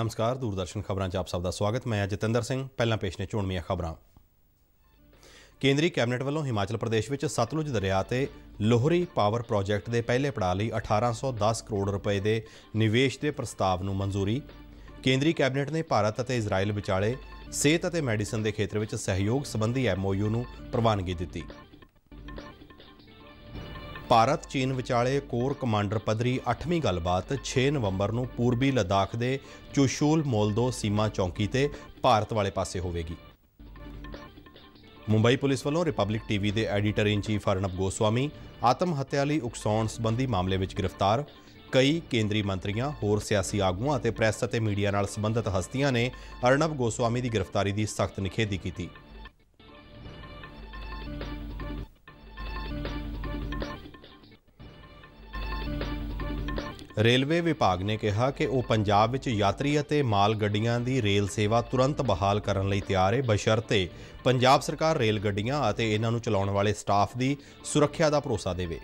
ਨਮਸਕਾਰ ਦੂਰਦਰਸ਼ਨ ਖਬਰਾਂ 'ਚ ਆਪ ਸਭ ਦਾ ਸਵਾਗਤ ਮੈਂ ਜਤਿੰਦਰ ਸਿੰਘ ਪਹਿਲਾਂ ਪੇਸ਼ ਨੇ ਚੋਣਵੀਆਂ ਖਬਰਾਂ ਕੇਂਦਰੀ ਕੈਬਨਿਟ ਵੱਲੋਂ ਹਿਮਾਚਲ ਪ੍ਰਦੇਸ਼ ਵਿੱਚ ਸਤਲੁਜ ਦਰਿਆ ਤੇ ਲੋਹਰੀ ਪਾਵਰ ਪ੍ਰੋਜੈਕਟ ਦੇ ਪਹਿਲੇ ਪੜਾਅ ਲਈ 1810 ਕਰੋੜ ਰੁਪਏ ਦੇ ਨਿਵੇਸ਼ ਦੇ ਪ੍ਰਸਤਾਵ ਨੂੰ ਮਨਜ਼ੂਰੀ ਕੇਂਦਰੀ ਕੈਬਨਿਟ ਨੇ ਭਾਰਤ ਅਤੇ ਇਜ਼ਰਾਈਲ ਵਿਚਾਲੇ ਸਿਹਤ ਅਤੇ ਮੈਡੀਸਨ ਦੇ ਖੇਤਰ ਵਿੱਚ ਸਹਿਯੋਗ ਸੰਬੰਧੀ ਐਮਓਯੂ ਨੂੰ ਪ੍ਰਵਾਨਗੀ ਦਿੱਤੀ ਭਾਰਤ ਚੀਨ ਵਿਚਾਲੇ ਕੋਰ ਕਮਾਂਡਰ ਪਦਰੀ 8ਵੀਂ ਗੱਲਬਾਤ 6 ਨਵੰਬਰ ਨੂੰ ਪੂਰਬੀ ਲਦਾਖ ਦੇ ਚੁਸ਼ੂਲ ਮੋਲਦੋ ਸੀਮਾ ਚੌਂਕੀ ਤੇ ਭਾਰਤ ਵਾਲੇ ਪਾਸੇ ਹੋਵੇਗੀ ਮੁੰਬਈ ਪੁਲਿਸ ਵੱਲੋਂ ਰਿਪਬਲਿਕ ਟੀਵੀ ਦੇ editor in chief Arnab Goswami ਆਤਮ ਹੱਤਿਆ ਲਈ ਉਕਸਾਉਣ ਸੰਬੰਧੀ ਮਾਮਲੇ ਵਿੱਚ ਗ੍ਰਿਫਤਾਰ ਕਈ ਕੇਂਦਰੀ ਮੰਤਰੀਆਂ ਹੋਰ ਸਿਆਸੀ ਆਗੂਆਂ ਅਤੇ ਪ੍ਰੈਸ ਅਤੇ ਮੀਡੀਆ ਨਾਲ ਸੰਬੰਧਿਤ ਹਸਤੀਆਂ ਨੇ ਅਰਨਬ ਗੋਸਵਾਮੀ ਦੀ ਗ੍ਰਿਫਤਾਰੀ ਦੀ ਸਖਤ ਨਿਖੇਧੀ ਕੀਤੀ ਰੇਲਵੇ ਵਿਭਾਗ ਨੇ ਕਿਹਾ ਕਿ ਉਹ ਪੰਜਾਬ ਵਿੱਚ ਯਾਤਰੀ ਅਤੇ ਮਾਲ ਗੱਡੀਆਂ ਦੀ ਰੇਲ ਸੇਵਾ ਤੁਰੰਤ ਬਹਾਲ ਕਰਨ ਲਈ ਤਿਆਰ ਹੈ ਬਸ਼ਰਤੇ ਪੰਜਾਬ ਸਰਕਾਰ ਰੇਲ ਗੱਡੀਆਂ ਅਤੇ ਇਹਨਾਂ ਨੂੰ ਚਲਾਉਣ ਵਾਲੇ ਸਟਾਫ ਦੀ ਸੁਰੱਖਿਆ ਦਾ ਭਰੋਸਾ ਦੇਵੇ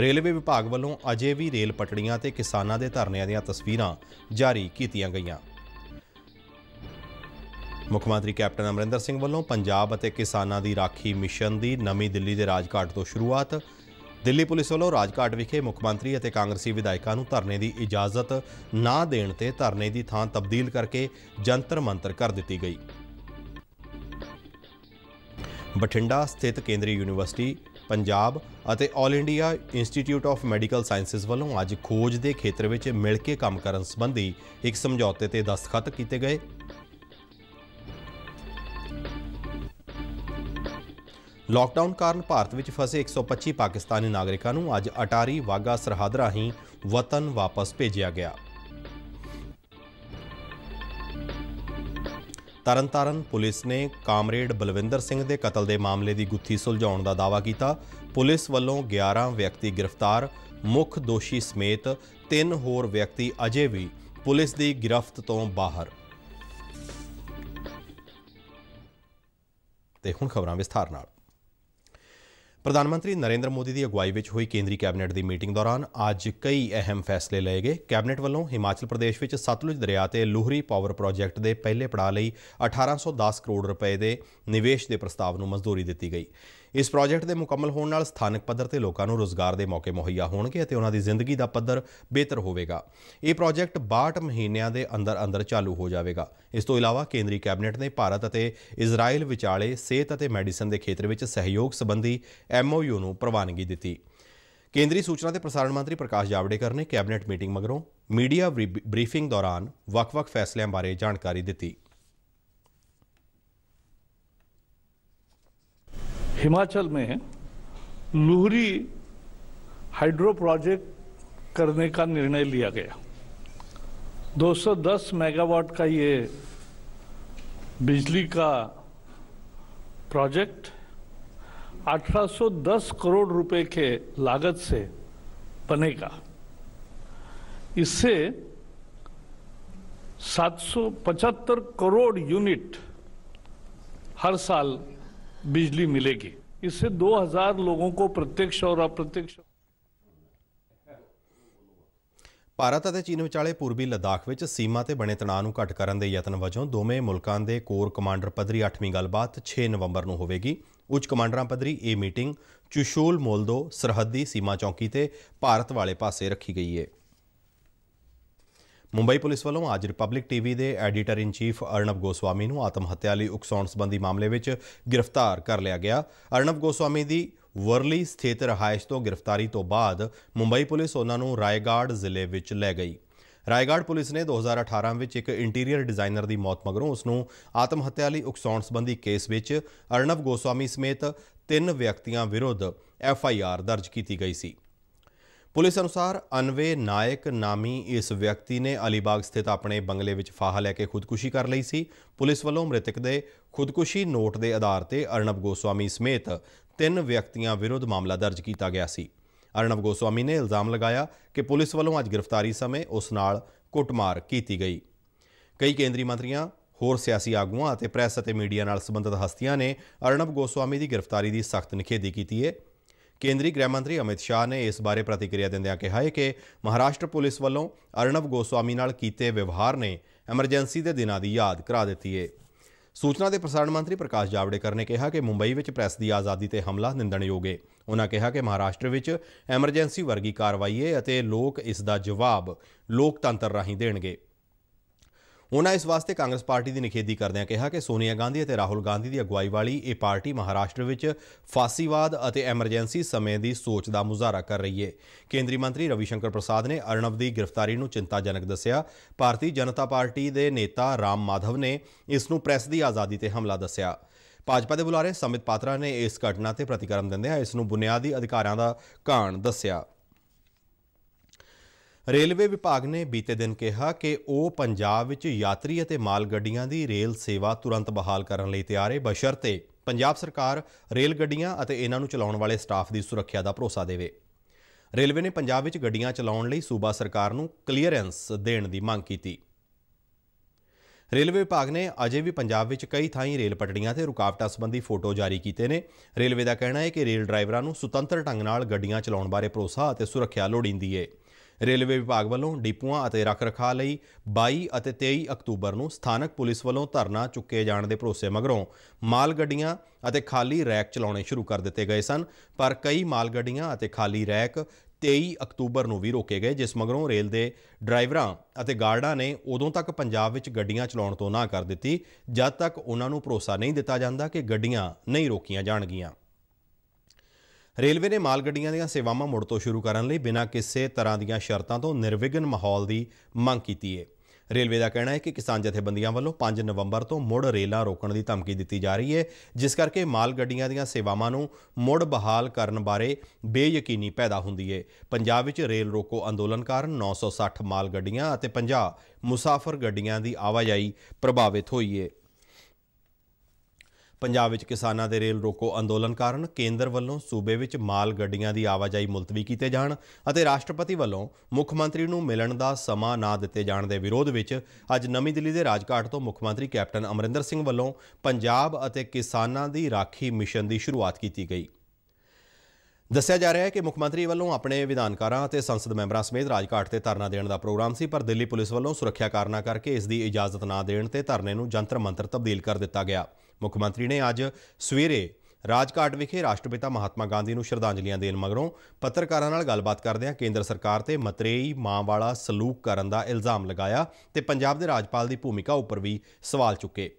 ਰੇਲਵੇ ਵਿਭਾਗ ਵੱਲੋਂ ਅਜੇ ਵੀ ਰੇਲ ਪਟੜੀਆਂ ਤੇ ਕਿਸਾਨਾਂ ਦੇ ਧਰਨਿਆਂ ਦੀਆਂ ਤਸਵੀਰਾਂ ਜਾਰੀ ਕੀਤੀਆਂ ਗਈਆਂ ਮੁੱਖ ਮੰਤਰੀ ਕੈਪਟਨ ਅਮਰਿੰਦਰ ਸਿੰਘ ਵੱਲੋਂ ਪੰਜਾਬ ਅਤੇ ਕਿਸਾਨਾਂ ਦੀ ਰਾਖੀ ਮਿਸ਼ਨ ਦੀ ਨਵੀਂ ਦਿੱਲੀ ਦੇ ਰਾਜਘਾਟ ਤੋਂ ਸ਼ੁਰੂਆਤ ਦਿੱਲੀ ਪੁਲਿਸ ਵੱਲੋਂ ਰਾਜਘਾਟ ਵਿਖੇ ਮੁੱਖ ਮੰਤਰੀ ਅਤੇ ਕਾਂਗਰਸੀ ਵਿਧਾਇਕਾਂ ਨੂੰ ਧਰਨੇ ਦੀ ਇਜਾਜ਼ਤ ਨਾ ਦੇਣ ਤੇ ਧਰਨੇ ਦੀ ਥਾਂ ਤਬਦੀਲ ਕਰਕੇ ਜੰਤਰ ਮੰਤਰ ਕਰ ਦਿੱਤੀ ਗਈ ਬਠਿੰਡਾ ਸਥਿਤ ਕੇਂਦਰੀ ਯੂਨੀਵਰਸਿਟੀ ਪੰਜਾਬ ਅਤੇ 올 India institute of medical sciences ਵੱਲੋਂ ਅੱਜ ਖੋਜ ਦੇ ਖੇਤਰ ਵਿੱਚ ਮਿਲ ਕੇ ਕੰਮ ਕਰਨ ਸੰਬੰਧੀ ਇੱਕ ਸਮਝੌਤੇ ਤੇ ਦਸਤਖਤ ਕੀਤੇ ਗਏ ਲਾਕਡਾਊਨ ਕਾਰਨ ਭਾਰਤ ਵਿੱਚ ਫਸੇ 125 ਪਾਕਿਸਤਾਨੀ ਨਾਗਰਿਕਾਂ ਨੂੰ ਅੱਜ ਅਟਾਰੀ ਵਾਗਾ ਸਰਹੱਦ ਰਾਹੀਂ ਵਤਨ ਵਾਪਸ ਭੇਜਿਆ ਗਿਆ ਤਰਨਤਾਰਨ ਪੁਲਿਸ ਨੇ ਕਾਮਰੇਡ ਬਲਵਿੰਦਰ ਸਿੰਘ ਦੇ ਕਤਲ ਦੇ ਮਾਮਲੇ ਦੀ ਗੁੱਥੀ ਸੁਲਝਾਉਣ ਦਾ ਦਾਅਵਾ ਕੀਤਾ ਪੁਲਿਸ ਵੱਲੋਂ 11 ਵਿਅਕਤੀ ਗ੍ਰਿਫਤਾਰ ਮੁੱਖ ਦੋਸ਼ੀ ਸਮੇਤ 3 ਹੋਰ ਵਿਅਕਤੀ ਅਜੇ ਵੀ ਪੁਲਿਸ ਦੀ ਗ੍ਰਿਫਤ ਤੋਂ ਬਾਹਰ ਤੇ ਹੁਣ ਖਬਰਾਂ ਵਿਸਥਾਰ ਨਾਲ ਪ੍ਰਧਾਨ ਮੰਤਰੀ ਨਰਿੰਦਰ ਮੋਦੀ ਦੀ ਅਗਵਾਈ ਵਿੱਚ ਹੋਈ ਕੇਂਦਰੀ ਕੈਬਨਿਟ ਦੀ ਮੀਟਿੰਗ ਦੌਰਾਨ ਅੱਜ ਕਈ ਅਹਿਮ ਫੈਸਲੇ ਲਏ ਗਏ ਕੈਬਨਿਟ ਵੱਲੋਂ ਹਿਮਾਚਲ ਪ੍ਰਦੇਸ਼ ਵਿੱਚ ਸਤਲੁਜ ਦਰਿਆ ਤੇ ਲੋਹਰੀ ਪਾਵਰ ਪ੍ਰੋਜੈਕਟ ਦੇ ਪਹਿਲੇ ਪੜਾਅ ਲਈ 1810 ਕਰੋੜ ਰੁਪਏ ਦੇ ਨਿਵੇਸ਼ ਦੇ ਪ੍ਰਸਤਾਵ ਨੂੰ ਮਨਜ਼ੂਰੀ ਦਿੱਤੀ ਗਈ ਇਸ ਪ੍ਰੋਜੈਕਟ ਦੇ ਮੁਕੰਮਲ ਹੋਣ ਨਾਲ ਸਥਾਨਕ ਪੱਧਰ ਤੇ ਲੋਕਾਂ ਨੂੰ ਰੋਜ਼ਗਾਰ ਦੇ ਮੌਕੇ ਮੁਹੱਈਆ ਹੋਣਗੇ ਅਤੇ ਉਹਨਾਂ ਦੀ ਜ਼ਿੰਦਗੀ ਦਾ ਪੱਧਰ ਬਿਹਤਰ ਹੋਵੇਗਾ ਇਹ ਪ੍ਰੋਜੈਕਟ 62 ਮਹੀਨਿਆਂ ਦੇ ਅੰਦਰ ਅੰਦਰ ਚਾਲੂ ਹੋ ਜਾਵੇਗਾ ਇਸ ਤੋਂ ਇਲਾਵਾ ਕੇਂਦਰੀ ਕੈਬਨਿਟ ਨੇ ਭਾਰਤ ਅਤੇ ਇਜ਼ਰਾਈਲ ਵਿਚਾਲੇ ਸਿਹਤ ਅਤੇ ਮੈਡੀਸਨ ਦੇ ਖੇਤਰ ਵਿੱਚ ਸਹਿਯੋਗ ਸੰਬੰਧੀ ਐਮਓਯੂ ਨੂੰ ਪ੍ਰਵਾਨਗੀ ਦਿੱਤੀ ਕੇਂਦਰੀ ਸੂਚਨਾ ਤੇ ਪ੍ਰਸਾਰਣ ਮੰਤਰੀ ਪ੍ਰਕਾਸ਼ ਜਾਵੜੇਕਰ ਨੇ ਕੈਬਨਿਟ ਮੀਟਿੰਗ ਮਗਰੋਂ ਮੀਡੀਆ ਬਰੀਫਿੰਗ ਦੌਰਾਨ ਵੱਖ-ਵੱਖ ਫੈਸਲਿਆਂ ਬਾਰੇ ਜਾਣਕਾਰੀ ਦਿੱਤੀ हिमाचल में लुहरी हाइड्रो प्रोजेक्ट करने का निर्णय लिया गया 210 मेगावाट का ये बिजली का प्रोजेक्ट 1810 करोड़ रुपए के लागत से बनेगा इससे 775 करोड़ यूनिट हर साल बिजली मिलेगी इससे 2000 लोगों को प्रत्यक्ष और अप्रत्यक्ष ਭਾਰਤ ਅਤੇ ਚੀਨ ਵਿਚਾਲੇ ਪੂਰਬੀ ਲਦਾਖ ਵਿੱਚ ਸੀਮਾ ਤੇ ਬਣੇ ਤਣਾਅ ਨੂੰ ਘਟ ਕਰਨ ਦੇ ਯਤਨ ਵਜੋਂ ਦੋਵੇਂ ਮੁਲਕਾਂ ਦੇ ਕੋਰ ਕਮਾਂਡਰ ਪਦਰੀ 8ਵੀਂ ਗੱਲਬਾਤ 6 ਨਵੰਬਰ ਨੂੰ ਹੋਵੇਗੀ ਉੱਚ ਕਮਾਂਡਰਾਂ ਪਦਰੀ ਇਹ ਮੀਟਿੰਗ ਚੁਸ਼ੂਲ ਮੋਲਦੋ ਸਰਹੱਦੀ ਸੀਮਾ ਚੌਕੀ ਤੇ ਭਾਰਤ ਵਾਲੇ ਪਾਸੇ ਰੱਖੀ ਗਈ ਹੈ ਮੁੰਬਈ ਪੁਲਿਸ ਵੱਲੋਂ ਅੱਜ ਰਿਪਬਲਿਕ ਟੀਵੀ ਦੇ editor in chief Arnav Goswami ਨੂੰ ਆਤਮ ਹੱਤਿਆ ਲਈ ਉਕਸਾਉਣ ਸੰਬੰਧੀ ਮਾਮਲੇ ਵਿੱਚ ਗ੍ਰਿਫਤਾਰ ਕਰ ਲਿਆ ਗਿਆ ਅਰਨਵ ਗੋਸਵਾਮੀ ਦੀ ਵਰਲੀ ਸਥਿਤ ਰਹਾਇਸ਼ ਤੋਂ ਗ੍ਰਿਫਤਾਰੀ ਤੋਂ ਬਾਅਦ ਮੁੰਬਈ ਪੁਲਿਸ ਉਹਨਾਂ ਨੂੰ ਰਾਏਗਾੜ ਜ਼ਿਲ੍ਹੇ ਵਿੱਚ ਲੈ ਗਈ ਰਾਏਗਾੜ ਪੁਲਿਸ ਨੇ 2018 ਵਿੱਚ ਇੱਕ ਇੰਟੀਰੀਅਰ ਡਿਜ਼ਾਈਨਰ ਦੀ ਮੌਤ ਮਗਰੋਂ ਉਸ ਨੂੰ ਆਤਮ ਹੱਤਿਆ ਲਈ ਉਕਸਾਉਣ ਸੰਬੰਧੀ ਕੇਸ ਵਿੱਚ ਅਰਨਵ ਗੋਸਵਾਮੀ ਸਮੇਤ ਤਿੰਨ ਵਿਅਕਤੀਆਂ ਵਿਰੁੱਧ ਐਫ ਆਈ ਆਰ ਦਰਜ ਕੀਤੀ ਗਈ ਸੀ ਪੁਲਿਸ ਅਨੁਸਾਰ ਅਨਵੇ ਨਾਇਕ ਨਾਮੀ ਇਸ ਵਿਅਕਤੀ ਨੇ ਅਲੀਬਾਗ ਸਥਿਤ ਆਪਣੇ ਬੰਗਲੇ ਵਿੱਚ ਫਾਹਾ ਲੈ ਕੇ ਖੁਦਕੁਸ਼ੀ ਕਰ ਲਈ ਸੀ ਪੁਲਿਸ ਵੱਲੋਂ ਮ੍ਰਿਤਕ ਦੇ ਖੁਦਕੁਸ਼ੀ ਨੋਟ ਦੇ ਆਧਾਰ ਤੇ ਅਰਨਬ ਗੋਸਵਾਮੀ ਸਮੇਤ ਤਿੰਨ ਵਿਅਕਤੀਆਂ ਵਿਰੁੱਧ ਮਾਮਲਾ ਦਰਜ ਕੀਤਾ ਗਿਆ ਸੀ ਅਰਨਬ ਗੋਸਵਾਮੀ ਨੇ ਇਲਜ਼ਾਮ ਲਗਾਇਆ ਕਿ ਪੁਲਿਸ ਵੱਲੋਂ ਅੱਜ ਗ੍ਰਿਫਤਾਰੀ ਸਮੇਂ ਉਸ ਨਾਲ ਕੁੱਟਮਾਰ ਕੀਤੀ ਗਈ ਕਈ ਕੇਂਦਰੀ ਮੰਤਰੀਆਂ ਹੋਰ ਸਿਆਸੀ ਆਗੂਆਂ ਅਤੇ ਪ੍ਰੈਸ ਅਤੇ ਮੀਡੀਆ ਨਾਲ ਸੰਬੰਧਿਤ ਹਸਤੀਆਂ ਨੇ ਅਰਨਬ ਗੋਸਵਾਮੀ ਦੀ ਗ੍ਰਿਫਤਾਰੀ ਦੀ ਸਖਤ ਨਿਖੇਧੀ ਕੀਤੀ ਹੈ ਕੇਂਦਰੀ ਗ੍ਰਹਿ ਮੰਤਰੀ ਅਮਿਤ ਸ਼ਾਹ ਨੇ ਇਸ ਬਾਰੇ ਪ੍ਰਤੀਕਿਰਿਆ ਦਿੰਦਿਆਂ ਕਿਹਾ ਹੈ ਕਿ ਮਹਾਰਾਸ਼ਟਰ ਪੁਲਿਸ ਵੱਲੋਂ ਅਰਣਵ ਗੋਸਵਾਮੀ ਨਾਲ ਕੀਤੇ ਵਿਵਹਾਰ ਨੇ ਐਮਰਜੈਂਸੀ ਦੇ ਦਿਨਾਂ ਦੀ ਯਾਦ ਕਰਾ ਦਿੱਤੀ ਹੈ ਸੂਚਨਾ ਦੇ ਪ੍ਰਸਾਰਣ ਮੰਤਰੀ ਪ੍ਰਕਾਸ਼ ਜਾਵੜੇਕਰ ਨੇ ਕਿਹਾ ਕਿ ਮੁੰਬਈ ਵਿੱਚ ਪ੍ਰੈਸ ਦੀ ਆਜ਼ਾਦੀ ਤੇ ਹਮਲਾ ਨਿੰਦਣਯੋਗ ਹੈ ਉਹਨਾਂ ਕਿਹਾ ਕਿ ਮਹਾਰਾਸ਼ਟਰ ਵਿੱਚ ਐਮਰਜੈਂਸੀ ਵਰਗੀ ਕਾਰਵਾਈ ਹੈ ਅਤੇ ਲੋਕ ਇਸ ਦਾ ਜਵਾਬ ਲੋਕਤੰਤਰ ਰਾਹੀਂ ਦੇਣਗੇ ਉਹਨਾਂ ਇਸ ਵਾਸਤੇ ਕਾਂਗਰਸ ਪਾਰਟੀ ਦੀ ਨਿਖੇਧੀ ਕਰਦਿਆਂ ਕਿਹਾ ਕਿ ਸੋਨੀਆ ਗਾਂਧੀ ਅਤੇ ਰਾਹੁਲ ਗਾਂਧੀ ਦੀ ਅਗਵਾਈ ਵਾਲੀ ਇਹ ਪਾਰਟੀ ਮਹਾਰਾਸ਼ਟਰ ਵਿੱਚ ਫਾਸੀਵਾਦ ਅਤੇ ਐਮਰਜੈਂਸੀ ਸਮੇਂ ਦੀ ਸੋਚ ਦਾ ਮੁਜ਼ਾਹਰਾ ਕਰ ਰਹੀ ਹੈ ਕੇਂਦਰੀ ਮੰਤਰੀ ਰਵੀ ਸ਼ੰਕਰ ਪ੍ਰਸਾਦ ਨੇ ਅਰਣਵ ਦੀ ਗ੍ਰਿਫਤਾਰੀ ਨੂੰ ਚਿੰਤਾਜਨਕ ਦੱਸਿਆ ਭਾਰਤੀ ਜਨਤਾ ਪਾਰਟੀ ਦੇ ਨੇਤਾ ਰਾਮ ਮਾਧਵ ਨੇ ਇਸ ਨੂੰ ਪ੍ਰੈਸ ਦੀ ਆਜ਼ਾਦੀ ਤੇ ਹਮਲਾ ਦੱਸਿਆ ਭਾਜਪਾ ਦੇ ਬੁਲਾਰੇ ਸਮਿਤ ਪਾਤਰਾ ਨੇ ਇਸ ਘਟਨਾ ਤੇ ਪ੍ਰਤੀਕਰਮ ਦਿੰਦਿਆਂ ਇਸ ਨੂੰ ਬੁਨਿਆਦੀ ਅਧਿਕਾਰਾਂ ਦਾ ਘਾਣ ਦੱਸਿਆ ਰੇਲਵੇ ਵਿਭਾਗ ਨੇ ਬੀਤੇ ਦਿਨ ਕਿਹਾ ਕਿ ਉਹ ਪੰਜਾਬ ਵਿੱਚ ਯਾਤਰੀ ਅਤੇ ਮਾਲ ਗੱਡੀਆਂ ਦੀ ਰੇਲ ਸੇਵਾ ਤੁਰੰਤ ਬਹਾਲ ਕਰਨ ਲਈ ਤਿਆਰ ਹੈ ਬਸ਼ਰਤੇ ਪੰਜਾਬ ਸਰਕਾਰ ਰੇਲ ਗੱਡੀਆਂ ਅਤੇ ਇਹਨਾਂ ਨੂੰ ਚਲਾਉਣ ਵਾਲੇ ਸਟਾਫ ਦੀ ਸੁਰੱਖਿਆ ਦਾ ਭਰੋਸਾ ਦੇਵੇ ਰੇਲਵੇ ਨੇ ਪੰਜਾਬ ਵਿੱਚ ਗੱਡੀਆਂ ਚਲਾਉਣ ਲਈ ਸੂਬਾ ਸਰਕਾਰ ਨੂੰ ਕਲੀਅਰੈਂਸ ਦੇਣ ਦੀ ਮੰਗ ਕੀਤੀ ਰੇਲਵੇ ਵਿਭਾਗ ਨੇ ਅਜੇ ਵੀ ਪੰਜਾਬ ਵਿੱਚ ਕਈ ਥਾਈਂ ਰੇਲ ਪਟੜੀਆਂ ਤੇ ਰੁਕਾਵਟਾਂ ਸੰਬੰਧੀ ਫੋਟੋ ਜਾਰੀ ਕੀਤੇ ਨੇ ਰੇਲਵੇ ਦਾ ਕਹਿਣਾ ਹੈ ਕਿ ਰੇਲ ਡਰਾਈਵਰਾਂ ਨੂੰ ਸੁਤੰਤਰ ਢੰਗ ਨਾਲ ਗੱਡੀਆਂ ਚਲਾਉਣ ਬਾਰੇ ਭਰੋਸਾ ਅਤੇ ਸੁਰੱਖਿਆ ਲੋੜੀਂਦੀ ਹੈ ਰੇਲਵੇ ਵਿਭਾਗ ਵੱਲੋਂ ਡਿਪੂਆਂ ਅਤੇ ਰੱਖ ਰਖਾ ਲਈ 22 ਅਤੇ 23 ਅਕਤੂਬਰ ਨੂੰ ਸਥਾਨਕ ਪੁਲਿਸ ਵੱਲੋਂ ਧਰਨਾ ਚੁੱਕੇ ਜਾਣ ਦੇ ਭਰੋਸੇ ਮਗਰੋਂ ਮਾਲ ਗੱਡੀਆਂ ਅਤੇ ਖਾਲੀ ਰੈਕ ਚਲਾਉਣੇ ਸ਼ੁਰੂ ਕਰ ਦਿੱਤੇ ਗਏ ਸਨ ਪਰ ਕਈ ਮਾਲ ਗੱਡੀਆਂ ਅਤੇ ਖਾਲੀ ਰੈਕ 23 ਅਕਤੂਬਰ ਨੂੰ ਵੀ ਰੋਕੇ ਗਏ ਜਿਸ ਮਗਰੋਂ ਰੇਲ ਦੇ ਡਰਾਈਵਰਾਂ ਅਤੇ ਗਾਰਡਾਂ ਨੇ ਉਦੋਂ ਤੱਕ ਪੰਜਾਬ ਵਿੱਚ ਗੱਡੀਆਂ ਚਲਾਉਣ ਤੋਂ ਨਾ ਕਰ ਦਿੱਤੀ ਜਦ ਤੱਕ ਉਹਨਾਂ ਨੂੰ ਭਰੋਸਾ ਨਹੀਂ ਦਿੱਤਾ ਜਾਂਦਾ ਕਿ ਗੱਡੀਆਂ ਨਹੀਂ ਰੋਕੀਆਂ ਜਾਣਗੀਆਂ ਰੇਲਵੇ ਨੇ ਮਾਲ ਗੱਡੀਆਂ ਦੀਆਂ ਸੇਵਾਵਾਂ ਮੁੜ ਤੋਂ ਸ਼ੁਰੂ ਕਰਨ ਲਈ ਬਿਨਾਂ ਕਿਸੇ ਤਰ੍ਹਾਂ ਦੀਆਂ ਸ਼ਰਤਾਂ ਤੋਂ ਨਿਰਵਿਘਨ ਮਾਹੌਲ ਦੀ ਮੰਗ ਕੀਤੀ ਹੈ ਰੇਲਵੇ ਦਾ ਕਹਿਣਾ ਹੈ ਕਿ ਕਿਸਾਨ ਜਥੇਬੰਦੀਆਂ ਵੱਲੋਂ 5 ਨਵੰਬਰ ਤੋਂ ਮੁੜ ਰੇਲਾਂ ਰੋਕਣ ਦੀ ਧਮਕੀ ਦਿੱਤੀ ਜਾ ਰਹੀ ਹੈ ਜਿਸ ਕਰਕੇ ਮਾਲ ਗੱਡੀਆਂ ਦੀਆਂ ਸੇਵਾਵਾਂ ਨੂੰ ਮੁੜ ਬਹਾਲ ਕਰਨ ਬਾਰੇ ਬੇਯਕੀਨੀ ਪੈਦਾ ਹੁੰਦੀ ਹੈ ਪੰਜਾਬ ਵਿੱਚ ਰੇਲ ਰੋਕੋ ਅੰਦੋਲਨ ਕਾਰਨ 960 ਮਾਲ ਗੱਡੀਆਂ ਅਤੇ 50 ਮੁਸਾਫਰ ਗੱਡੀਆਂ ਦੀ ਆਵਾਜਾਈ ਪ੍ਰਭਾਵਿਤ ਹੋਈ ਹੈ ਪੰਜਾਬ ਵਿੱਚ ਕਿਸਾਨਾਂ ਦੇ ਰੇਲ ਰੋਕੋ ਅੰਦੋਲਨ ਕਾਰਨ ਕੇਂਦਰ ਵੱਲੋਂ ਸੂਬੇ ਵਿੱਚ ਮਾਲ ਗੱਡੀਆਂ ਦੀ ਆਵਾਜਾਈ ਮੁਲਤਵੀ ਕੀਤੇ ਜਾਣ ਅਤੇ ਰਾਸ਼ਟਰਪਤੀ ਵੱਲੋਂ ਮੁੱਖ ਮੰਤਰੀ ਨੂੰ ਮਿਲਣ ਦਾ ਸਮਾਂ ਨਾ ਦਿੱਤੇ ਜਾਣ ਦੇ ਵਿਰੋਧ ਵਿੱਚ ਅੱਜ ਨਵੀਂ ਦਿੱਲੀ ਦੇ ਰਾਜਘਾਟ ਤੋਂ ਮੁੱਖ ਮੰਤਰੀ ਕੈਪਟਨ ਅਮਰਿੰਦਰ ਸਿੰਘ ਵੱਲੋਂ ਪੰਜਾਬ ਅਤੇ ਕਿਸਾਨਾਂ ਦੀ ਰਾਖੀ ਮਿਸ਼ਨ ਦੀ ਸ਼ੁਰੂਆਤ ਕੀਤੀ ਗਈ ਦੱਸਿਆ ਜਾ ਰਿਹਾ ਹੈ ਕਿ ਮੁੱਖ ਮੰਤਰੀ ਵੱਲੋਂ ਆਪਣੇ ਵਿਧਾਨਕਾਰਾਂ ਅਤੇ ਸੰਸਦ ਮੈਂਬਰਾਂ ਸਮੇਤ ਰਾਜਘਾਟ ਤੇ ਧਰਨਾ ਦੇਣ ਦਾ ਪ੍ਰੋਗਰਾਮ ਸੀ ਪਰ ਦਿੱਲੀ ਪੁਲਿਸ ਵੱਲੋਂ ਸੁਰੱਖਿਆ ਕਾਰਨਾਂ ਕਰਕੇ ਇਸ ਦੀ ਇਜਾਜ਼ਤ ਨਾ ਦੇਣ ਤੇ ਧਰਨੇ ਨੂੰ ਜੰਤਰ ਮੰਤਰ ਤਬਦੀਲ ਕਰ ਦਿੱਤਾ ਗਿਆ ਮੁੱਖ ਮੰਤਰੀ ਨੇ ਅੱਜ ਸਵੇਰੇ ਰਾਜਘਾਟ ਵਿਖੇ ਰਾਸ਼ਟਰਪਿਤਾ ਮਹਾਤਮਾ ਗਾਂਧੀ ਨੂੰ ਸ਼ਰਧਾਂਜਲੀਆਂ ਦੇਣ ਮਗਰੋਂ ਪੱਤਰਕਾਰਾਂ ਨਾਲ ਗੱਲਬਾਤ ਕਰਦਿਆਂ ਕੇਂਦਰ ਸਰਕਾਰ ਤੇ ਮਤਰੇਈ ਮਾਂ ਵਾਲਾ ਸਲੂਕ ਕਰਨ ਦਾ ਇਲਜ਼ਾਮ ਲਗਾਇਆ ਤੇ ਪੰਜਾਬ ਦੇ ਰਾਜਪਾਲ ਦੀ ਭੂਮਿਕਾ ਉੱਪਰ ਵੀ ਸਵਾਲ ਚੁੱਕੇ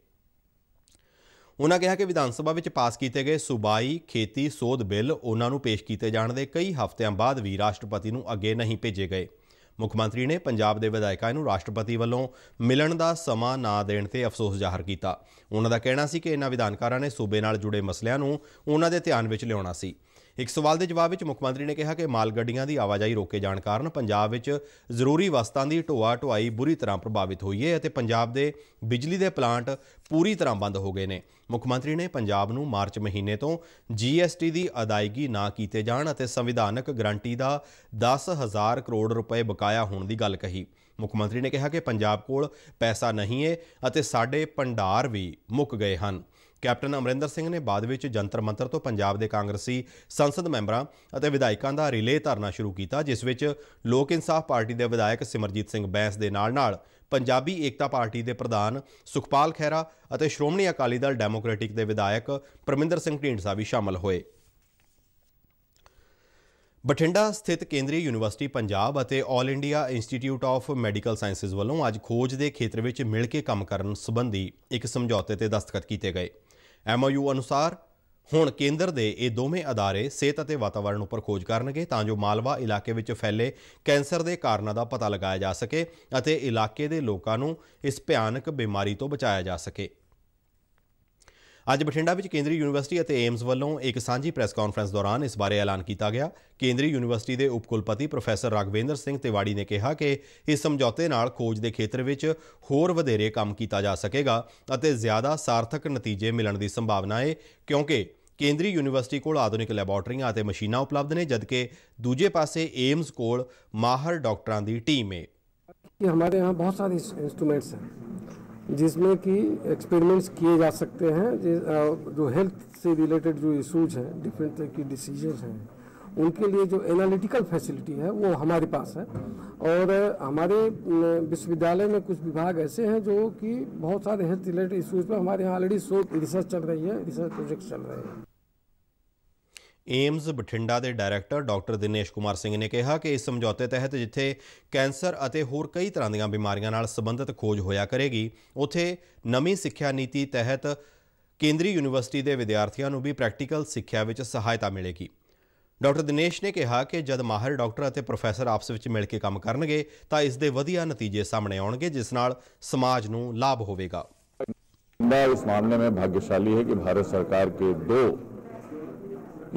ਉਨ੍ਹਾਂ ਕਿਹਾ ਕਿ ਵਿਧਾਨ ਸਭਾ ਵਿੱਚ ਪਾਸ ਕੀਤੇ ਗਏ ਸੂਬਾਈ ਖੇਤੀ ਸੋਧ ਬਿੱਲ ਉਹਨਾਂ ਨੂੰ ਪੇਸ਼ ਕੀਤੇ ਜਾਣ ਦੇ ਕਈ ਹਫ਼ਤਿਆਂ ਬਾਅਦ ਵੀ ਰਾਸ਼ਟਰਪਤੀ ਨੂੰ ਅੱਗੇ ਨਹੀਂ ਭੇਜੇ ਗਏ ਮੁੱਖ ਮੰਤਰੀ ਨੇ ਪੰਜਾਬ ਦੇ ਵਿਧਾਇਕਾਂ ਨੂੰ ਰਾਸ਼ਟਰਪਤੀ ਵੱਲੋਂ ਮਿਲਣ ਦਾ ਸਮਾਂ ਨਾ ਦੇਣ ਤੇ ਅਫਸੋਸ ਜ਼ਾਹਰ ਕੀਤਾ ਉਹਨਾਂ ਦਾ ਕਹਿਣਾ ਸੀ ਕਿ ਇਹਨਾਂ ਵਿਧਾਨਕਾਰਾਂ ਨੇ ਸੂਬੇ ਨਾਲ ਜੁੜੇ ਮਸਲਿਆਂ ਨੂੰ ਉਹਨਾਂ ਦੇ ਧਿਆਨ ਵਿੱਚ ਲਿਆਉਣਾ ਸੀ ਇੱਕ ਸਵਾਲ ਦੇ ਜਵਾਬ ਵਿੱਚ ਮੁੱਖ ਮੰਤਰੀ ਨੇ ਕਿਹਾ ਕਿ ਮਾਲ ਗੱਡੀਆਂ ਦੀ ਆਵਾਜਾਈ ਰੋਕੇ ਜਾਣ ਕਾਰਨ ਪੰਜਾਬ ਵਿੱਚ ਜ਼ਰੂਰੀ ਵਸਤਾਂ ਦੀ ਢੋਆ ਢੁਆਈ ਬੁਰੀ ਤਰ੍ਹਾਂ ਪ੍ਰਭਾਵਿਤ ਹੋਈ ਹੈ ਅਤੇ ਪੰਜਾਬ ਦੇ ਬਿਜਲੀ ਦੇ ਪਲਾਂਟ ਪੂਰੀ ਤਰ੍ਹਾਂ ਬੰਦ ਹੋ ਗਏ ਨੇ ਮੁੱਖ ਮੰਤਰੀ ਨੇ ਪੰਜਾਬ ਨੂੰ ਮਾਰਚ ਮਹੀਨੇ ਤੋਂ ਜੀਐਸਟੀ ਦੀ ਅਦਾਇਗੀ ਨਾ ਕੀਤੇ ਜਾਣ ਅਤੇ ਸੰਵਿਧਾਨਕ ਗਰੰਟੀ ਦਾ 10000 ਕਰੋੜ ਰੁਪਏ ਬਕਾਇਆ ਹੋਣ ਦੀ ਗੱਲ ਕਹੀ ਮੁੱਖ ਮੰਤਰੀ ਨੇ ਕਿਹਾ ਕਿ ਪੰਜਾਬ ਕੋਲ ਪੈਸਾ ਨਹੀਂ ਹੈ ਅਤੇ ਸਾਡੇ ਭੰਡਾਰ ਵੀ ਮੁੱਕ ਗਏ ਹਨ ਕੈਪਟਨ ਅਮਰਿੰਦਰ ਸਿੰਘ ਨੇ ਬਾਅਦ ਵਿੱਚ ਜੰਤਰ ਮੰਤਰ ਤੋਂ ਪੰਜਾਬ ਦੇ ਕਾਂਗਰਸੀ ਸੰਸਦ ਮੈਂਬਰਾਂ ਅਤੇ ਵਿਧਾਇਕਾਂ ਦਾ ਰਿਲੇ ਧਰਨਾ ਸ਼ੁਰੂ ਕੀਤਾ ਜਿਸ ਵਿੱਚ ਲੋਕ ਇਨਸਾਫ ਪਾਰਟੀ ਦੇ ਵਿਧਾਇਕ ਸਿਮਰਜੀਤ ਸਿੰਘ ਬੈਂਸ ਦੇ ਨਾਲ-ਨਾਲ ਪੰਜਾਬੀ ਏਕਤਾ ਪਾਰਟੀ ਦੇ ਪ੍ਰਧਾਨ ਸੁਖਪਾਲ ਖੈਰਾ ਅਤੇ ਸ਼੍ਰੋਮਣੀ ਅਕਾਲੀ ਦਲ ਡੈਮੋਕ੍ਰੈਟਿਕ ਦੇ ਵਿਧਾਇਕ ਪਰਮਿੰਦਰ ਸਿੰਘ ਢੀਂਡਸਾ ਵੀ ਸ਼ਾਮਲ ਹੋਏ ਬਠਿੰਡਾ ਸਥਿਤ ਕੇਂਦਰੀ ਯੂਨੀਵਰਸਿਟੀ ਪੰਜਾਬ ਅਤੇ 올 India institute of medical sciences ਵੱਲੋਂ ਅੱਜ ਖੋਜ ਦੇ ਖੇਤਰ ਵਿੱਚ ਮਿਲ ਕੇ ਕੰਮ ਕਰਨ ਸੰਬੰਧੀ ਇੱਕ ਸਮਝੌਤੇ ਤੇ ਦਸਤਖਤ ਕੀਤੇ ਗਏ ਐਮਓਯੂ ਅਨੁਸਾਰ ਹੁਣ ਕੇਂਦਰ ਦੇ ਇਹ ਦੋਵੇਂ ਅਦਾਰੇ ਸਿਹਤ ਅਤੇ ਵਾਤਾਵਰਣ ਉੱਪਰ ਖੋਜ ਕਰਨਗੇ ਤਾਂ ਜੋ ਮਾਲਵਾ ਇਲਾਕੇ ਵਿੱਚ ਫੈਲੇ ਕੈਂਸਰ ਦੇ ਕਾਰਨਾਂ ਦਾ ਪਤਾ ਲਗਾਇਆ ਜਾ ਸਕੇ ਅਤੇ ਇਲਾਕੇ ਦੇ ਲੋਕਾਂ ਨੂੰ ਇਸ ਭਿਆਨਕ ਬਿਮਾਰੀ ਤੋਂ ਬਚਾਇਆ ਜਾ ਸਕੇ ਅੱਜ ਬਠਿੰਡਾ ਵਿੱਚ ਕੇਂਦਰੀ ਯੂਨੀਵਰਸਿਟੀ ਅਤੇ ਏਮਸ ਵੱਲੋਂ ਇੱਕ ਸਾਂਝੀ ਪ੍ਰੈਸ ਕਾਨਫਰੰਸ ਦੌਰਾਨ ਇਸ ਬਾਰੇ ਐਲਾਨ ਕੀਤਾ ਗਿਆ ਕੇਂਦਰੀ ਯੂਨੀਵਰਸਿਟੀ ਦੇ ਉਪ ਕੁਲਪਤੀ ਪ੍ਰੋਫੈਸਰ ਰਾਗਵੇਂਦਰ ਸਿੰਘ ਤਿਵਾੜੀ ਨੇ ਕਿਹਾ ਕਿ ਇਸ ਸਮਝੌਤੇ ਨਾਲ ਖੋਜ ਦੇ ਖੇਤਰ ਵਿੱਚ ਹੋਰ ਵਧੇਰੇ ਕੰਮ ਕੀਤਾ ਜਾ ਸਕੇਗਾ ਅਤੇ ਜ਼ਿਆਦਾ ਸਾਰਥਕ ਨਤੀਜੇ ਮਿਲਣ ਦੀ ਸੰਭਾਵਨਾ ਹੈ ਕਿਉਂਕਿ ਕੇਂਦਰੀ ਯੂਨੀਵਰਸਿਟੀ ਕੋਲ ਆਧੁਨਿਕ ਲੈਬੋਰਟਰੀਆਂ ਅਤੇ ਮਸ਼ੀਨਾਂ ਉਪਲਬਧ ਨੇ ਜਦਕਿ ਦੂਜੇ ਪਾਸੇ ਏਮਸ ਕੋਲ ਮਾਹਰ ਡਾਕਟਰਾਂ ਦੀ ਟੀਮ ਹੈ। ਕਿ ਹਮਾਰੇ ਹਾਂ ਬਹੁਤ ਸਾਰੇ ਇਨਸਟਰੂਮੈਂਟਸ ਹਨ जिसमें कि एक्सपेरिमेंट्स किए जा सकते हैं जो हेल्थ से रिलेटेड जो इशूज हैं डिफरेंट तरह की डिसीजन हैं उनके लिए जो एनालिटिकल फैसिलिटी है वो हमारे पास है और हमारे विश्वविद्यालय में कुछ विभाग ऐसे हैं जो कि बहुत सारे हेल्थ रिलेटेड इशूज़ पर हमारे यहाँ ऑलरेडी शोध रिसर्च चल रही है रिसर्च प्रोजेक्ट चल रहे हैं ਏਮਜ਼ ਬਠਿੰਡਾ ਦੇ ਡਾਇਰੈਕਟਰ ਡਾਕਟਰ ਦਿਨੇਸ਼ ਕੁਮਾਰ ਸਿੰਘ ਨੇ ਕਿਹਾ ਕਿ ਇਸ ਸਮਝੌਤੇ ਤਹਿਤ ਜਿੱਥੇ ਕੈਂਸਰ ਅਤੇ ਹੋਰ ਕਈ ਤਰ੍ਹਾਂ ਦੀਆਂ ਬਿਮਾਰੀਆਂ ਨਾਲ ਸੰਬੰਧਿਤ ਖੋਜ ਹੋਇਆ ਕਰੇਗੀ ਉਥੇ ਨਵੀਂ ਸਿੱਖਿਆ ਨੀਤੀ ਤਹਿਤ ਕੇਂਦਰੀ ਯੂਨੀਵਰਸਿਟੀ ਦੇ ਵਿਦਿਆਰਥੀਆਂ ਨੂੰ ਵੀ ਪ੍ਰੈਕਟੀਕਲ ਸਿੱਖਿਆ ਵਿੱਚ ਸਹਾਇਤਾ ਮਿਲੇਗੀ ਡਾਕਟਰ ਦਿਨੇਸ਼ ਨੇ ਕਿਹਾ ਕਿ ਜਦ ਮਾਹਰ ਡਾਕਟਰ ਅਤੇ ਪ੍ਰੋਫੈਸਰ ਆਪਸ ਵਿੱਚ ਮਿਲ ਕੇ ਕੰਮ ਕਰਨਗੇ ਤਾਂ ਇਸ ਦੇ ਵਧੀਆ ਨਤੀਜੇ ਸਾਹਮਣੇ ਆਉਣਗੇ ਜਿਸ ਨਾਲ ਸਮਾਜ ਨੂੰ ਲਾਭ ਹੋਵੇਗਾ ਮੈਂ ਇਸ ਮਾਮਲੇ में ਭਾਗਸ਼ਾਲੀ ਹੈ ਕਿ ਭਾਰਤ ਸਰਕਾਰ ਦੇ ਦੋ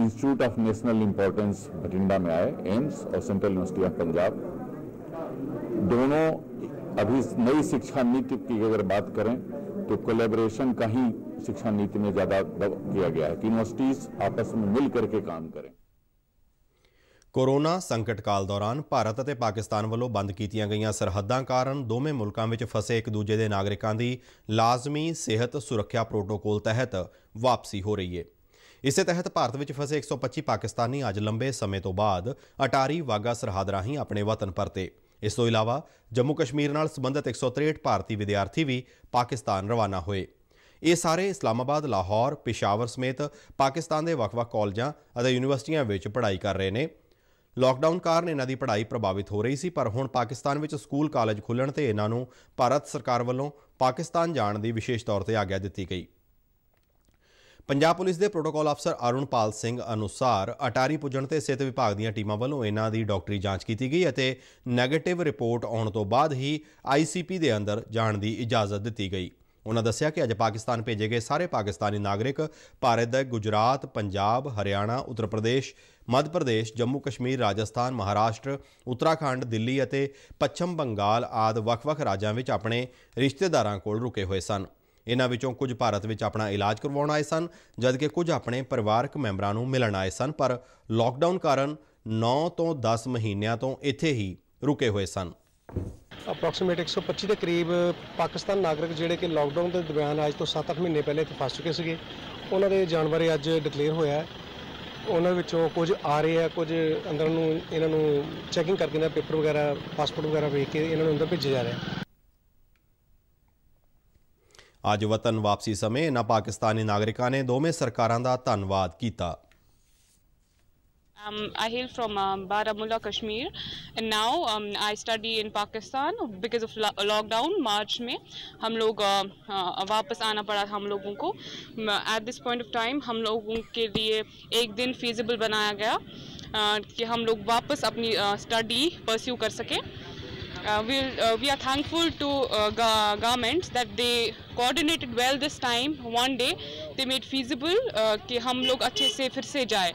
institute of national importance Bathinda में आए एम्स और सेंट्रल यूनिवर्सिटी ऑफ पंजाब दोनों अभी नई शिक्षा नीति की अगर बात करें तो कोलेबरेशन का ही शिक्षा नीति में ज़्यादा किया गया है कि यूनिवर्सिटीज़ आपस में मिल करके काम करें कोरोना संकट काल दौरान भारत और पाकिस्तान वालों बंद ਕੀਤੀਆਂ ਗਈਆਂ ਸਰਹੱਦਾਂ कारण ਦੋਵੇਂ मुल्कों में फसे एक ਦੂਜੇ के ਨਾਗਰਿਕਾਂ ਦੀ लाजमी सेहत सुरक्षा प्रोटोकॉल तहत वापसी हो रही है ਇਸੇ ਤਹਿਤ ਭਾਰਤ ਵਿੱਚ ਫਸੇ 125 ਪਾਕਿਸਤਾਨੀ ਅੱਜ ਲੰਬੇ ਸਮੇਂ ਤੋਂ ਬਾਅਦ ਅਟਾਰੀ ਵਾਗਾ ਸਰਹੱਦ ਰਾਹੀਂ ਆਪਣੇ ਵਤਨ ਪਰਤੇ ਇਸ ਤੋਂ ਇਲਾਵਾ ਜੰਮੂ ਕਸ਼ਮੀਰ ਨਾਲ ਸੰਬੰਧਿਤ 163 ਭਾਰਤੀ ਵਿਦਿਆਰਥੀ ਵੀ ਪਾਕਿਸਤਾਨ ਰਵਾਨਾ ਹੋਏ ਇਹ ਸਾਰੇ ਇਸਲਾਮਾਬਾਦ ਲਾਹੌਰ ਪਿਸ਼ਾਵਰ ਸਮੇਤ ਪਾਕਿਸਤਾਨ ਦੇ ਵੱਖ-ਵੱਖ ਕਾਲਜਾਂ ਅਤੇ ਯੂਨੀਵਰਸਿਟੀਆਂ ਵਿੱਚ ਪੜ੍ਹਾਈ ਕਰ ਰਹੇ ਨੇ ਲਾਕਡਾਊਨ ਕਾਰਨ ਇਹਨਾਂ ਦੀ ਪੜ੍ਹਾਈ ਪ੍ਰਭਾਵਿਤ ਹੋ ਰਹੀ ਸੀ ਪਰ ਹੁਣ ਪਾਕਿਸਤਾਨ ਵਿੱਚ ਸਕੂਲ ਕਾਲਜ ਖੁੱਲਣ ਤੇ ਇਹਨਾਂ ਨੂੰ ਭਾਰਤ ਸਰਕਾਰ ਵੱਲੋਂ ਪਾਕਿਸਤਾਨ ਜਾਣ ਦੀ ਵਿਸ਼ੇਸ਼ ਤੌਰ ਤੇ ਆਗਿਆ ਦਿੱਤੀ ਗਈ ਪੰਜਾਬ ਪੁਲਿਸ ਦੇ ਪ੍ਰੋਟੋਕਾਲ ਅਫਸਰ ਅਰੁਣਪਾਲ ਸਿੰਘ ਅਨੁਸਾਰ ਅਟਾਰੀ ਪੁੱਜਣ ਤੇ ਸਿਹਤ ਵਿਭਾਗ ਦੀਆਂ ਟੀਮਾਂ ਵੱਲੋਂ ਇਹਨਾਂ ਦੀ ਡਾਕਟਰੀ ਜਾਂਚ ਕੀਤੀ ਗਈ ਅਤੇ ਨੈਗੇਟਿਵ ਰਿਪੋਰਟ ਆਉਣ ਤੋਂ ਬਾਅਦ ਹੀ ਆਈਸੀਪੀ ਦੇ ਅੰਦਰ ਜਾਣ ਦੀ ਇਜਾਜ਼ਤ ਦਿੱਤੀ ਗਈ ਉਹਨਾਂ ਦੱਸਿਆ ਕਿ ਅੱਜ ਪਾਕਿਸਤਾਨ ਭੇਜੇ ਗਏ ਸਾਰੇ ਪਾਕਿਸਤਾਨੀ ਨਾਗਰਿਕ ਭਾਰਤ ਦੇ ਗੁਜਰਾਤ, ਪੰਜਾਬ, ਹਰਿਆਣਾ, ਉੱਤਰ ਪ੍ਰਦੇਸ਼, ਮੱਧ ਪ੍ਰਦੇਸ਼, ਜੰਮੂ ਕਸ਼ਮੀਰ, ਰਾਜਸਥਾਨ, ਮਹਾਰਾਸ਼ਟਰ, ਉੱਤਰਾਖੰਡ, ਦਿੱਲੀ ਅਤੇ ਪੱਛਮ ਬੰਗਾਲ ਆਦ ਵੱਖ-ਵੱਖ ਰਾਜਾਂ ਵਿੱਚ ਆਪਣੇ ਰਿਸ਼ਤੇਦਾਰਾਂ ਕੋਲ ਰੁਕੇ ਹੋਏ ਸਨ। ਇਹਨਾਂ ਵਿੱਚੋਂ ਕੁਝ ਭਾਰਤ ਵਿੱਚ ਆਪਣਾ ਇਲਾਜ ਕਰਵਾਉਣ ਆਏ ਸਨ ਜਦਕਿ ਕੁਝ ਆਪਣੇ ਪਰਿਵਾਰਕ ਮੈਂਬਰਾਂ ਨੂੰ ਮਿਲਣ ਆਏ ਸਨ ਪਰ ਲਾਕਡਾਊਨ ਕਾਰਨ 9 ਤੋਂ 10 ਮਹੀਨਿਆਂ ਤੋਂ ਇੱਥੇ ਹੀ ਰੁਕੇ ਹੋਏ ਸਨ ਅਪਰੋਕਸੀਮੇਟ 125 ਦੇ ਕਰੀਬ ਪਾਕਿਸਤਾਨ ਨਾਗਰਿਕ ਜਿਹੜੇ ਕਿ ਲਾਕਡਾਊਨ ਦੇ ਦਰਮਿਆਨ ਅੱਜ ਤੋਂ 7-8 ਮਹੀਨੇ ਪਹਿਲੇ ਇੱਥੇ ਫਸ ਚੁੱਕੇ ਸੀਗੇ ਉਹਨਾਂ ਦੇ ਜਾਨਵਰ ਅੱਜ ਡਿਕਲੇਅਰ ਹੋਇਆ ਹੈ ਉਹਨਾਂ ਵਿੱਚੋਂ ਕੁਝ ਆ ਰਹੇ ਆ ਕੁਝ ਅੰਦਰ ਨੂੰ ਇਹਨਾਂ ਨੂੰ ਚੈਕਿੰਗ ਕਰਕੇ ਨਾ ਪੇਪਰ ਵਗੈਰਾ ਪਾਸਪੋਰਟ ਵਗੈਰਾ ਵੇਖ ਕੇ ਇਹਨਾਂ ਨੂੰ ਅੰਦਰ ਭੇਜਿਆ ਜਾ ਰਿਹਾ ਹੈ ਅੱਜ ਵਤਨ ਵਾਪਸੀ ਸਮੇਂ ਇਹਨਾਂ ਪਾਕਿਸਤਾਨੀ ਨਾਗਰਿਕਾਂ ਨੇ ਦੋਵੇਂ ਸਰਕਾਰਾਂ ਦਾ ਧੰਨਵਾਦ ਕੀਤਾ Um, I hail from um, Baramulla, Kashmir, and now um, I study in Pakistan because of lo lockdown. March में हम log uh, uh, वापस आना पड़ा हम लोगों को At this point of time हम logon ke liye ek din feasible banaya gaya uh, कि log लोग apni अपनी स्टडी uh, परस्यू कर सकें Uh, we'll, uh, we are thankful to uh, ga governments that they coordinated well this time one day they made feasible uh, कि हम लोग अच्छे से फिर से जाए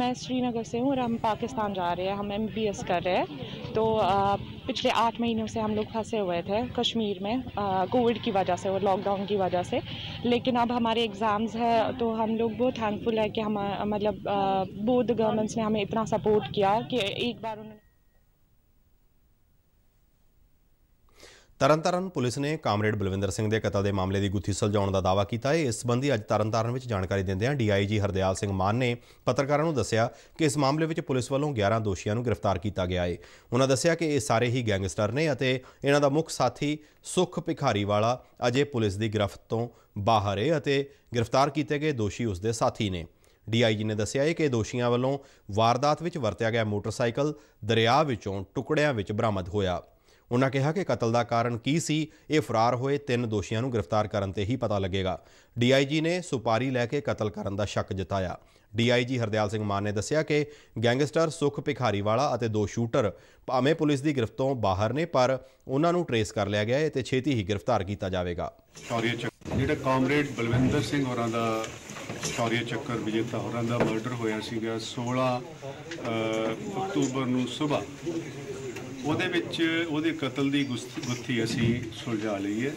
मैं श्रीनगर से हूँ और हम पाकिस्तान जा रहे हैं हम एम बी एस कर रहे हैं तो आ, uh, पिछले आठ महीनों से हम लोग फंसे हुए थे कश्मीर में कोविड uh, की वजह से और लॉकडाउन की वजह से लेकिन अब हमारे एग्ज़ाम्स है तो हम लोग बहुत थैंकफुल है कि हम मतलब बोध uh, गवर्नमेंट्स ने हमें इतना सपोर्ट किया कि एक बार उन्होंने ਤਰਨਤਾਰਨ ਪੁਲਿਸ ਨੇ ਕਾਮਰੇਡ ਬਲਵਿੰਦਰ ਸਿੰਘ ਦੇ ਕਤਲ ਦੇ ਮਾਮਲੇ ਦੀ ਗੁੱਥੀ ਸੁਲਝਾਉਣ ਦਾ ਦਾਅਵਾ ਕੀਤਾ ਹੈ ਇਸ ਸੰਬੰਧੀ ਅੱਜ ਤਰਨਤਾਰਨ ਵਿੱਚ ਜਾਣਕਾਰੀ ਦਿੰਦਿਆਂ ਡੀਆਈਜੀ ਹਰਦਿਆਲ ਸਿੰਘ ਮਾਨ ਨੇ ਪੱਤਰਕਾਰਾਂ ਨੂੰ ਦੱਸਿਆ ਕਿ ਇਸ ਮਾਮਲੇ ਵਿੱਚ ਪੁਲਿਸ ਵੱਲੋਂ 11 ਦੋਸ਼ੀਆਂ ਨੂੰ ਗ੍ਰਿਫਤਾਰ ਕੀਤਾ ਗਿਆ ਹੈ ਉਹਨਾਂ ਦੱਸਿਆ ਕਿ ਇਹ ਸਾਰੇ ਹੀ ਗੈਂਗਸਟਰ ਨੇ ਅਤੇ ਇਹਨਾਂ ਦਾ ਮੁੱਖ ਸਾਥੀ ਸੁਖ ਭਿਖਾਰੀ ਵਾਲਾ ਅਜੇ ਪੁਲਿਸ ਦੀ ਗ੍ਰਿਫਤ ਤੋਂ ਬਾਹਰ ਹੈ ਅਤੇ ਗ੍ਰਿਫਤਾਰ ਕੀਤੇ ਗਏ ਦੋਸ਼ੀ ਉਸ ਦੇ ਸਾਥੀ ਨੇ ਡੀਆਈਜੀ ਨੇ ਦੱਸਿਆ ਹੈ ਕਿ ਦੋਸ਼ੀਆਂ ਵੱਲੋਂ ਵਾਰਦਾਤ ਵਿੱਚ ਵਰਤਿਆ ਗਿਆ ਮੋਟਰਸਾਈਕਲ ਦਰਿਆ ਵਿੱਚੋਂ ਟੁਕੜਿਆਂ ਵਿੱਚ ਬਰਾਮਦ ਹੋਇਆ ਉਹਨਾਂ ਕਿਹਾ ਕਿ ਕਤਲ ਦਾ ਕਾਰਨ ਕੀ ਸੀ ਇਹ ਫਰਾਰ ਹੋਏ ਤਿੰਨ ਦੋਸ਼ੀਆਂ ਨੂੰ ਗ੍ਰਿਫਤਾਰ ਕਰਨ ਤੇ ਹੀ ਪਤਾ ਲੱਗੇਗਾ ਡੀਆਈਜੀ ਨੇ ਸੁਪਾਰੀ ਲੈ ਕੇ ਕਤਲ ਕਰਨ ਦਾ ਸ਼ੱਕ ਜਤਾਇਆ ਡੀਆਈਜੀ ਹਰਦਿਆਲ ਸਿੰਘ ਮਾਨ ਨੇ ਦੱਸਿਆ ਕਿ ਗੈਂਗਸਟਰ ਸੁਖ ਭਿਖਾਰੀ ਵਾਲਾ ਅਤੇ ਦੋ ਸ਼ੂਟਰ ਭਾਵੇਂ ਪੁਲਿਸ ਦੀ ਗ੍ਰਿਫਤੋਂ ਬਾਹਰ ਨੇ ਪਰ ਉਹਨਾਂ ਨੂੰ ਟ੍ਰੇਸ ਕਰ ਲਿਆ ਗਿਆ ਹੈ ਤੇ ਛੇਤੀ ਹੀ ਗ੍ਰਿਫਤਾਰ ਕੀਤਾ ਜਾਵੇਗਾ ਜਿਹੜਾ ਕਾਮਰੇਡ ਬਲਵਿੰਦਰ ਸਿੰਘ ਹੋਰਾਂ ਦਾ ਸ਼ੌਰੀ ਚੱਕਰ ਵਿਜੇਤਾ ਹੋਰਾਂ ਦਾ ਮਰਡਰ ਹੋਇਆ ਸੀਗਾ 16 ਅਕਤੂਬਰ ਨੂੰ ਸਵੇਰ ਉਹਦੇ ਵਿੱਚ ਉਹਦੇ ਕਤਲ ਦੀ ਗੁੱਥੀ ਅਸੀਂ ਸੁਲਝਾ ਲਈ ਹੈ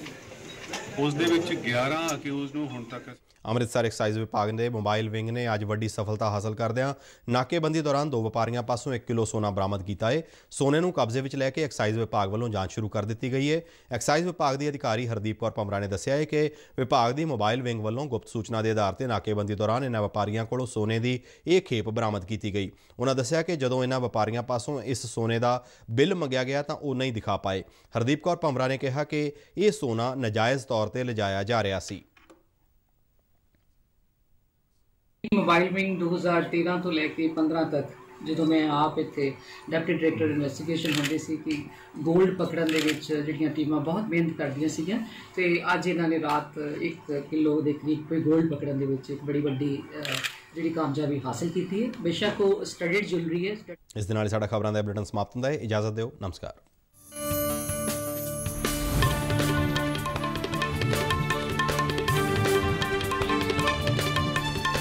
ਉਸ ਦੇ ਵਿੱਚ 11 ਅਕਿਊਜ਼ ਨੂੰ ਹੁਣ ਤੱਕ ਅੰਮ੍ਰਿਤਸਰ ਐਕਸਾਈਜ਼ ਵਿਭਾਗ ਦੇ ਮੋਬਾਈਲ ਵਿੰਗ ਨੇ ਅੱਜ ਵੱਡੀ ਸਫਲਤਾ ਹਾਸਲ ਕਰਦਿਆਂ ਨਾਕੇਬੰਦੀ ਦੌਰਾਨ ਦੋ ਵਪਾਰੀਆਂ ਪਾਸੋਂ 1 ਕਿਲੋ ਸੋਨਾ ਬਰਾਮਦ ਕੀਤਾ ਹੈ ਸੋਨੇ ਨੂੰ ਕਬਜ਼ੇ ਵਿੱਚ ਲੈ ਕੇ ਐਕਸਾਈਜ਼ ਵਿਭਾਗ ਵੱਲੋਂ ਜਾਂਚ ਸ਼ੁਰੂ ਕਰ ਦਿੱਤੀ ਗਈ ਹੈ ਐਕਸਾਈਜ਼ ਵਿਭਾਗ ਦੀ ਅਧਿਕਾਰੀ ਹਰਦੀਪ ਕੌਰ ਪੰਮਰਾ ਨੇ ਦੱਸਿਆ ਹੈ ਕਿ ਵਿਭਾਗ ਦੀ ਮੋਬਾਈਲ ਵਿੰਗ ਵੱਲੋਂ ਗੁਪਤ ਸੂਚਨਾ ਦੇ ਆਧਾਰ ਤੇ ਨਾਕੇਬੰਦੀ ਦੌਰਾਨ ਇਹਨਾਂ ਵਪਾਰੀਆਂ ਕੋਲੋਂ ਸੋਨੇ ਦੀ ਇਹ ਖੇਪ ਬਰਾਮਦ ਕੀਤੀ ਗਈ ਉਹਨਾਂ ਦੱਸਿਆ ਕਿ ਜਦੋਂ ਇਹਨਾਂ ਵਪਾਰੀਆਂ ਪਾਸੋਂ ਇਸ ਸੋਨੇ ਦਾ ਬਿੱਲ ਮੰਗਿਆ ਗਿਆ ਤਾਂ ਉਹ ਨਹੀਂ ਦਿਖਾ ਪਾਏ ਹਰਦੀਪ ਕੌਰ ਪੰਮਰਾ ਨੇ ਕਿਹਾ ਕਿ ਇਹ ਸੋਨਾ ਨਜਾਇਜ਼ ਤੌਰ ਤੇ ਲਿਜਾਇਆ ਜਾ ਰਿਹਾ ਸੀ ਮੋਬਾਈਲ ਵਿੰਗ 2013 ਤੋਂ ਲੈ ਕੇ 15 ਤੱਕ ਜਦੋਂ ਮੈਂ ਆਪ ਇੱਥੇ ਡਿਪਟੀ ਡਾਇਰੈਕਟਰ ਇਨਵੈਸਟੀਗੇਸ਼ਨ ਹੁੰਦੀ ਸੀ ਕਿ 골ਡ ਪਕੜਨ ਦੇ ਵਿੱਚ ਜਿਹੜੀਆਂ ਟੀਮਾਂ ਬਹੁਤ ਮਿਹਨਤ ਕਰਦੀਆਂ ਸੀਗੀਆਂ ਤੇ ਅੱਜ ਇਹਨਾਂ ਨੇ ਰਾਤ 1 ਕਿਲੋ ਦੇ ਕਰੀਬ ਕੋਈ 골ਡ ਪਕੜਨ ਦੇ ਵਿੱਚ ਇੱਕ ਬੜੀ ਵੱਡੀ ਜਿਹੜੀ ਕਾਮਯਾਬੀ ਹਾਸਲ ਕੀਤੀ ਹੈ ਬੇਸ਼ੱਕ ਉਹ ਸਟੱਡੀਡ ਜੁਐਲਰੀ ਹੈ ਇਸ ਦੇ ਨਾਲ ਹੀ ਸਾਡਾ ਖਬਰਾਂ ਦਾ ਬੁਲੇਟਿਨ ਸਮਾਪਤ ਹੁੰਦਾ ਹੈ ਇਜਾਜ਼ਤ ਦਿਓ ਨਮਸਕਾਰ